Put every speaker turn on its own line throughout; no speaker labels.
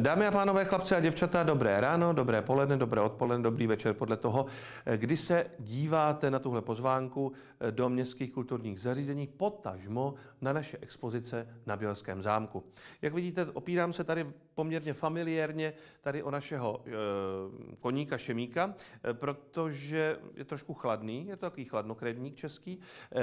Dámy a pánové, chlapci a děvčata, dobré ráno, dobré poledne, dobré odpoledne, dobrý večer, podle toho, eh, kdy se díváte na tuhle pozvánku eh, do městských kulturních zařízení, potažmo na naše expozice na Bělském zámku. Jak vidíte, opírám se tady poměrně familiérně tady o našeho e, koníka Šemíka, protože je trošku chladný, je to takový chladnokrevník český, e,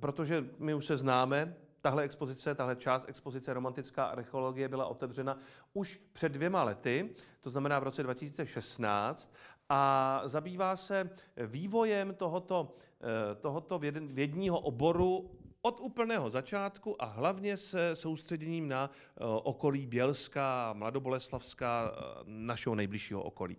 protože my už se známe, Tahle expozice, tahle část expozice Romantická archeologie byla otevřena už před dvěma lety, to znamená v roce 2016, a zabývá se vývojem tohoto, eh, tohoto vědního oboru od úplného začátku a hlavně se soustředěním na eh, okolí Bělska, Mladoboleslavska, eh, našeho nejbližšího okolí.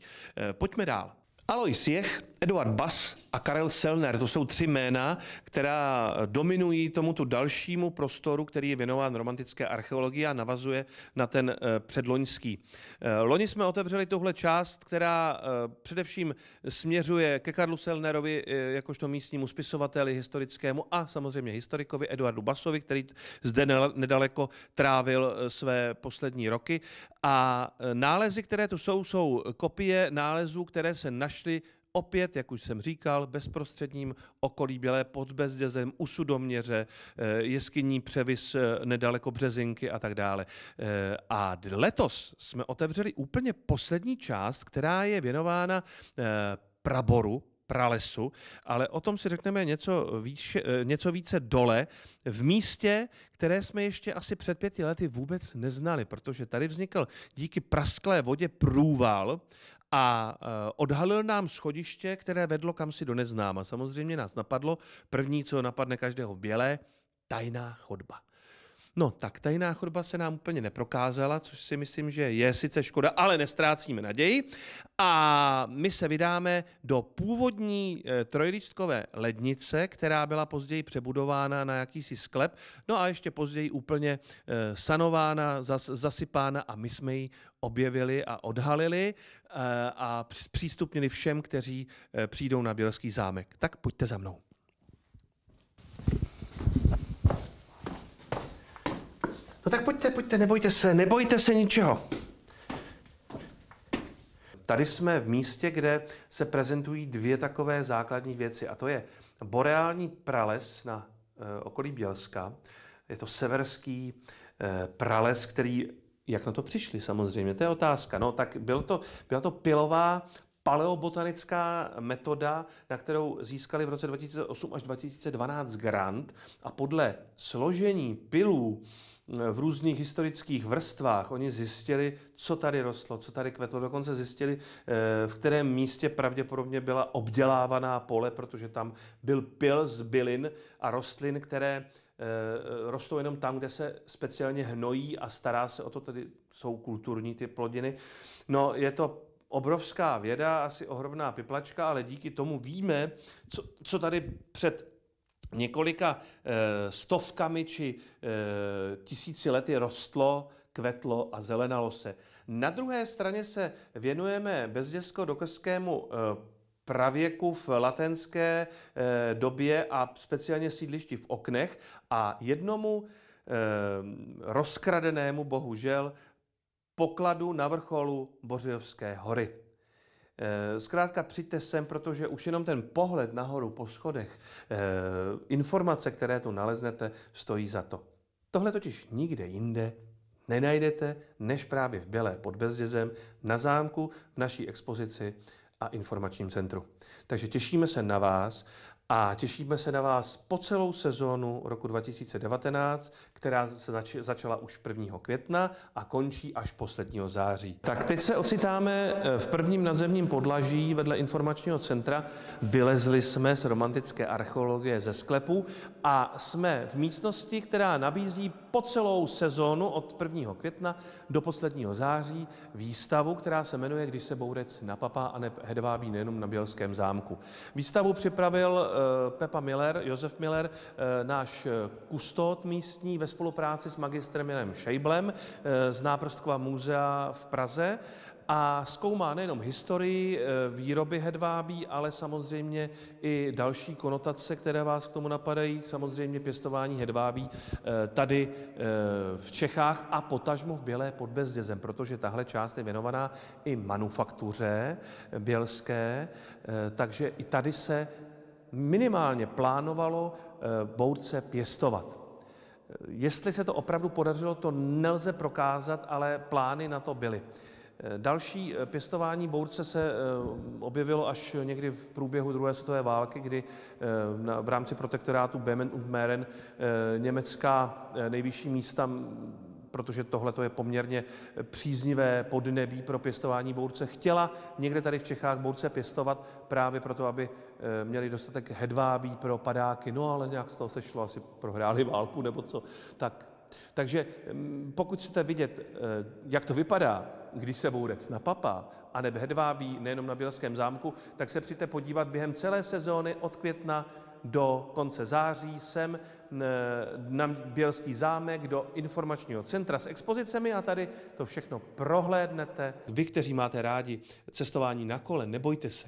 Pojďme dál. Alois Jech, Eduard Bas a Karel Selner, to jsou tři jména, která dominují tomuto dalšímu prostoru, který je věnován romantické archeologii a navazuje na ten eh, předloňský. Eh, loni jsme otevřeli tuhle část, která eh, především směřuje ke Karlu Selnerovi jakožto místnímu spisovateli historickému a samozřejmě historikovi Eduardu Basovi, který zde nedaleko trávil své poslední roky. A nálezy, které tu jsou, jsou kopie nálezů, které se našly našli opět, jak už jsem říkal, bezprostředním okolí Bělé pod Bezdězem, u Sudoměře, eh, jeskyní Převis eh, nedaleko Březinky a tak dále. Eh, a letos jsme otevřeli úplně poslední část, která je věnována praboru, pralesu, ale o tom si řekneme něco, výše, eh, něco více dole, v místě, které jsme ještě asi před pěti lety vůbec neznali, protože tady vznikl díky prasklé vodě průval a eh, odhalil nám schodiště, které vedlo kamsi do neznáma. Samozřejmě nás napadlo, první, co napadne každého bělé, tajná chodba. No, tak tajná chodba se nám úplně neprokázala, což si myslím, že je sice škoda, ale nestrácíme naději. A my se vydáme do původní eh, trojlístkové lednice, která byla později přebudována na jakýsi sklep, no a ještě později úplně eh, sanována, zasypána a my jsme ji objevili a odhalili eh, a přístupnili všem, kteří přijdou na Bělský zámek. Tak pojďte za mnou. No tak pojďte, pojďte, nebojte se, nebojte se ničeho. Tady jsme v místě, kde se prezentují dvě takové základní věci, a to je boreální prales na e, okolí Bělska. Je to severský e, prales, který, jak na to přišli samozřejmě, to je otázka. No tak byl to, byla to pilová paleobotanická metoda, na kterou získali v roce 2008 až 2012 grant a podle složení pilů v různých historických vrstvách oni zjistili, co tady rostlo, co tady kvetlo. Dokonce zjistili, eh, v kterém místě pravděpodobně byla obdělávaná pole, protože tam byl pil z bylin a rostlin, které eh, rostou jenom tam, kde se speciálně hnojí a stará se o to, tedy jsou kulturní ty plodiny. No, je to obrovská věda, asi ohromná piplačka, ale díky tomu víme, co, co tady před několika eh, stovkami či eh, tisíci lety rostlo, kvetlo a zelenalo se. Na druhé straně se věnujeme bezděsko-dokeskému eh, pravěku v latenské době a speciálně sídlišti v oknech a jednomu rozkradenému bohužel pokladu na vrcholu Bořijovské hory. Eh, zkrátka přijďte sem, protože už jenom ten pohled nahoru po schodech, eh, informace, které tu naleznete, stojí za to. Tohle totiž nikde jinde nenajdete, než právě v Bělé pod Bezdězem, na zámku, v naší expozici a informačním centru. Takže těšíme se na vás a těšíme se na vás po celou sezónu roku 2019, která se začala už 1. května a končí až posledního září. Tak teď se ocitáme eh, v prvním nadzemním podlaží vedle informačního centra. Vylezli jsme z romantické archeologie ze sklepu a jsme v místnosti, která nabízí po celou sezónu od 1. května do posledního září výstavu, která se jmenuje Když se bourec napapá a ne hedvábí nejenom na Bělském zámku. Výstavu připravil eh, Eh, Pepa Miller, Josef Miller, eh, náš eh, kustod místní ve spolupráci s magistrem Janem Šejblem z Náprstkova muzea v Praze a zkoumá nejenom historii výroby hedvábí, ale samozřejmě i další konotace, které vás k tomu napadají, samozřejmě pěstování hedvábí tady v Čechách a potažmo v Bělé pod Bezdězem, protože tahle část je věnovaná i manufaktuře bělské, takže i tady se minimálně plánovalo eh, bource pěstovat. Eh, jestli se to opravdu podařilo, to nelze prokázat, ale plány na to byly. Eh, další pěstování bource se objevilo až někdy v průběhu druhé světové války, kdy v rámci protektorátu Bemen und Meren německá nejvyšší místa protože tohle je poměrně příznivé podnebí pro pěstování bource, chtěla někde tady v Čechách bource pěstovat právě proto, aby eh, měli dostatek hedvábí pro padáky, no ale nějak z toho šlo asi prohráli válku nebo co, tak takže mm, pokud chcete vidět, eh, jak to vypadá, když se bourec napapá a nebe hedvábí nejenom na Bělském zámku, tak se přijďte podívat během celé sezóny od května do konce září sem na Bělský zámek do informačního centra s expozicemi a tady to všechno prohlédnete. Vy, kteří máte rádi cestování na kole, nebojte se.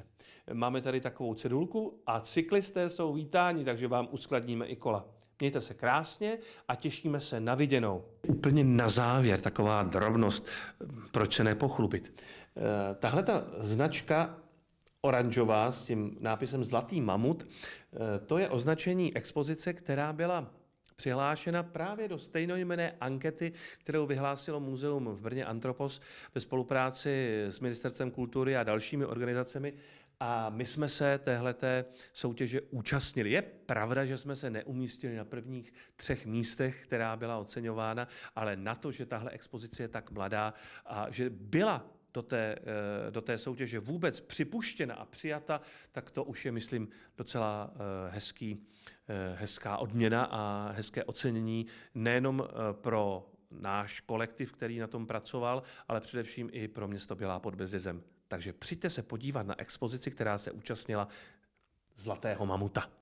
Máme tady takovou cedulku a cyklisté jsou vítáni, takže vám uskladníme i kola. Mějte se krásně a těšíme se na viděnou. Úplně na závěr taková drobnost, proč se nepochlubit. E, tahle ta značka oranžová s tím nápisem Zlatý mamut, e, to je označení expozice, která byla přihlášena právě do stejnojmené ankety, kterou vyhlásilo Muzeum v Brně Antropos ve spolupráci s Ministerstvem kultury a dalšími organizacemi. A my jsme se téhleté soutěže účastnili. Je pravda, že jsme se neumístili na prvních třech místech, která byla oceňována, ale na to, že tahle expozice je tak mladá a že byla do té, eh, do té soutěže vůbec připuštěna a přijata, tak to už je, myslím, docela eh, hezký, eh, hezká odměna a hezké ocenění nejenom pro náš kolektiv, který na tom pracoval, ale především i pro město Bělá pod Bezizem. Takže přijďte se podívat na expozici, která se účastnila Zlatého mamuta.